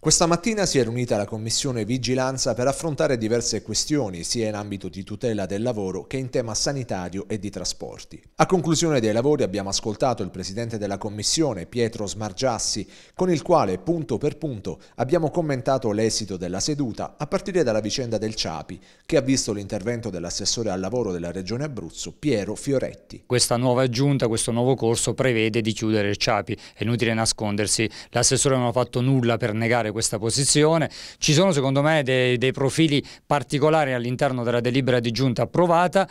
Questa mattina si è riunita la Commissione Vigilanza per affrontare diverse questioni, sia in ambito di tutela del lavoro che in tema sanitario e di trasporti. A conclusione dei lavori abbiamo ascoltato il Presidente della Commissione, Pietro Smargiassi, con il quale, punto per punto, abbiamo commentato l'esito della seduta, a partire dalla vicenda del Ciapi, che ha visto l'intervento dell'assessore al lavoro della Regione Abruzzo, Piero Fioretti. Questa nuova giunta, questo nuovo corso prevede di chiudere il Ciapi. È inutile nascondersi. L'assessore non ha fatto nulla per negare migliorare questa posizione. Ci sono secondo me dei, dei profili particolari all'interno della delibera di giunta approvata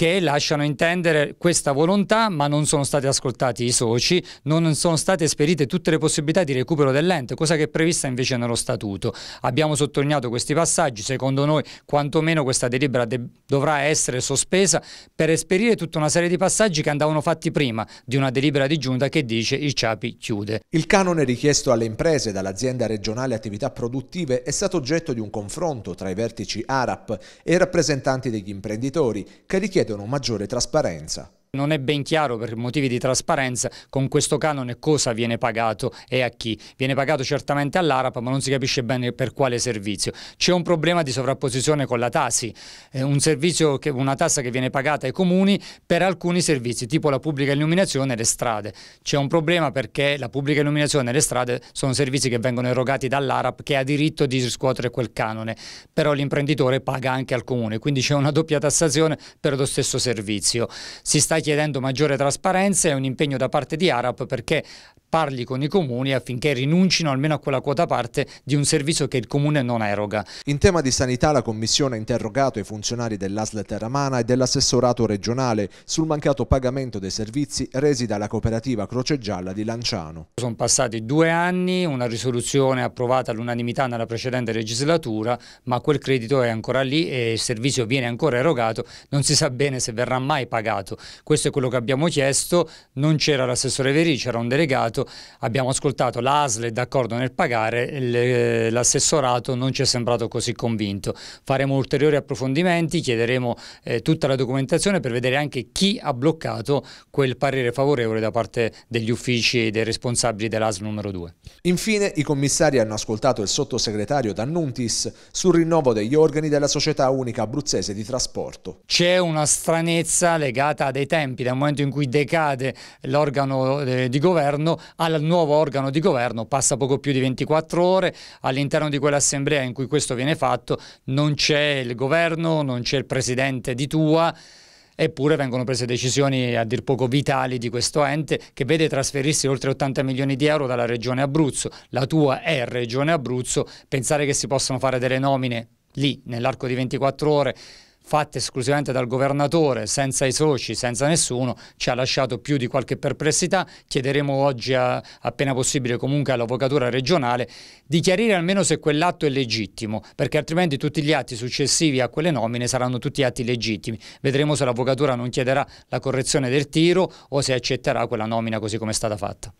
che lasciano intendere questa volontà, ma non sono stati ascoltati i soci, non sono state esperite tutte le possibilità di recupero dell'ente, cosa che è prevista invece nello statuto. Abbiamo sottolineato questi passaggi, secondo noi quantomeno questa delibera de dovrà essere sospesa per esperire tutta una serie di passaggi che andavano fatti prima di una delibera di giunta che dice il Ciapi chiude. Il canone richiesto alle imprese dall'azienda regionale attività produttive è stato oggetto di un confronto tra i vertici ARAP e i rappresentanti degli imprenditori che richiedono chiedono maggiore trasparenza. Non è ben chiaro per motivi di trasparenza con questo canone cosa viene pagato e a chi. Viene pagato certamente all'ARAP ma non si capisce bene per quale servizio. C'è un problema di sovrapposizione con la Tasi, eh, un che, una tassa che viene pagata ai comuni per alcuni servizi tipo la pubblica illuminazione e le strade. C'è un problema perché la pubblica illuminazione e le strade sono servizi che vengono erogati dall'ARAP che ha diritto di riscuotere quel canone, però l'imprenditore paga anche al comune, quindi c'è una doppia tassazione per lo stesso servizio. Si sta chiedendo maggiore trasparenza e un impegno da parte di Arab perché parli con i comuni affinché rinuncino almeno a quella quota parte di un servizio che il comune non eroga. In tema di sanità la Commissione ha interrogato i funzionari dell'ASL Terramana e dell'assessorato regionale sul mancato pagamento dei servizi resi dalla cooperativa Croce Gialla di Lanciano. Sono passati due anni, una risoluzione approvata all'unanimità nella precedente legislatura, ma quel credito è ancora lì e il servizio viene ancora erogato, non si sa bene se verrà mai pagato. Questo è quello che abbiamo chiesto, non c'era l'assessore Veri, c'era un delegato, detto abbiamo ascoltato l'ASL è d'accordo nel pagare, eh, l'assessorato non ci è sembrato così convinto. Faremo ulteriori approfondimenti, chiederemo eh, tutta la documentazione per vedere anche chi ha bloccato quel parere favorevole da parte degli uffici e dei responsabili dell'ASL numero 2. Infine i commissari hanno ascoltato il sottosegretario D'Annuntis sul rinnovo degli organi della società unica abruzzese di trasporto. C'è una stranezza legata a dei tempi, dal momento in cui decade l'organo eh, di governo al nuovo organo di governo passa poco più di 24 ore, all'interno di quell'assemblea in cui questo viene fatto non c'è il governo, non c'è il presidente di Tua, eppure vengono prese decisioni a dir poco vitali di questo ente che vede trasferirsi oltre 80 milioni di euro dalla regione Abruzzo. La tua è regione Abruzzo, pensare che si possano fare delle nomine lì nell'arco di 24 ore fatta esclusivamente dal governatore, senza i soci, senza nessuno, ci ha lasciato più di qualche perplessità. Chiederemo oggi, a, appena possibile, comunque all'Avvocatura regionale di chiarire almeno se quell'atto è legittimo, perché altrimenti tutti gli atti successivi a quelle nomine saranno tutti atti legittimi. Vedremo se l'Avvocatura non chiederà la correzione del tiro o se accetterà quella nomina così come è stata fatta.